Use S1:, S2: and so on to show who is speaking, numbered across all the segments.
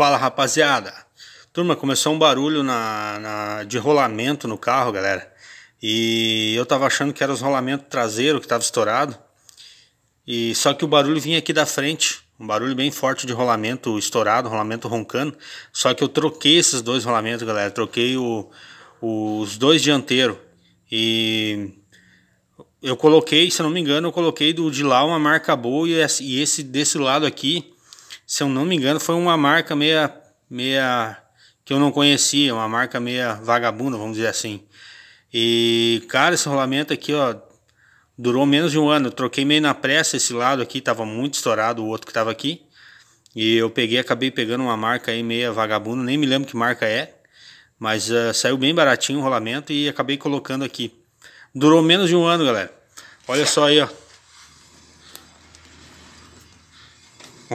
S1: Fala rapaziada! Turma, começou um barulho na, na, de rolamento no carro, galera. E eu tava achando que era os rolamentos traseiro que tava estourado. E só que o barulho vinha aqui da frente, um barulho bem forte de rolamento estourado, rolamento roncando. Só que eu troquei esses dois rolamentos, galera. Troquei o, os dois dianteiros. E eu coloquei, se não me engano, eu coloquei do de lá uma marca boa e esse desse lado aqui se eu não me engano, foi uma marca meia, meia que eu não conhecia, uma marca meia vagabunda, vamos dizer assim. E, cara, esse rolamento aqui, ó, durou menos de um ano. Eu troquei meio na pressa esse lado aqui, tava muito estourado o outro que tava aqui. E eu peguei, acabei pegando uma marca aí meia vagabunda, nem me lembro que marca é. Mas uh, saiu bem baratinho o rolamento e acabei colocando aqui. Durou menos de um ano, galera. Olha só aí, ó.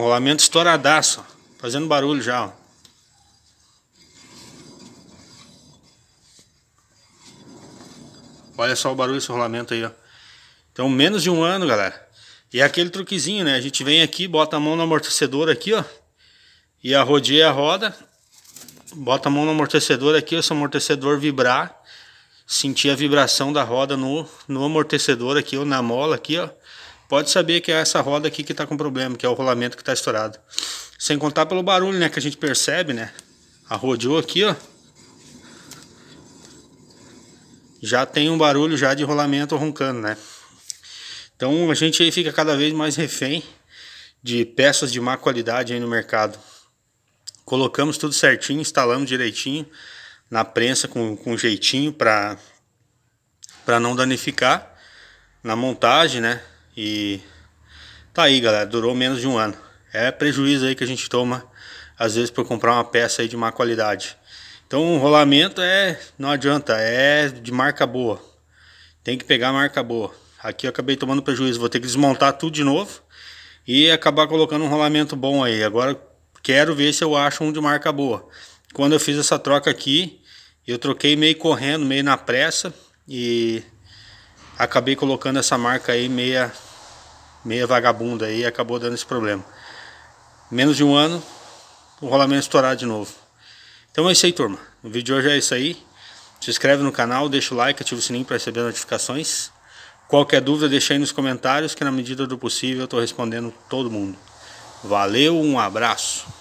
S1: rolamento estouradaço, ó, fazendo barulho já, ó. Olha só o barulho desse rolamento aí, ó. Então, menos de um ano, galera. E é aquele truquezinho, né? A gente vem aqui, bota a mão no amortecedor aqui, ó. E arrodeia a roda. Bota a mão no amortecedor aqui, esse amortecedor vibrar, sentir a vibração da roda no, no amortecedor aqui, ou na mola aqui, ó pode saber que é essa roda aqui que está com problema, que é o rolamento que está estourado. Sem contar pelo barulho, né, que a gente percebe, né? A rodeou aqui, ó. Já tem um barulho já de rolamento roncando, né? Então a gente aí fica cada vez mais refém de peças de má qualidade aí no mercado. Colocamos tudo certinho, instalamos direitinho na prensa com, com jeitinho para não danificar na montagem, né? E tá aí, galera, durou menos de um ano. É prejuízo aí que a gente toma às vezes por comprar uma peça aí de má qualidade. Então, o rolamento é não adianta, é de marca boa. Tem que pegar marca boa. Aqui eu acabei tomando prejuízo, vou ter que desmontar tudo de novo e acabar colocando um rolamento bom aí. Agora quero ver se eu acho um de marca boa. Quando eu fiz essa troca aqui, eu troquei meio correndo, meio na pressa e acabei colocando essa marca aí meia meia vagabunda aí acabou dando esse problema. Menos de um ano, o rolamento estourar de novo. Então é isso aí, turma. O vídeo de hoje é isso aí. Se inscreve no canal, deixa o like, ativa o sininho para receber notificações. Qualquer dúvida, deixa aí nos comentários que na medida do possível eu estou respondendo todo mundo. Valeu, um abraço.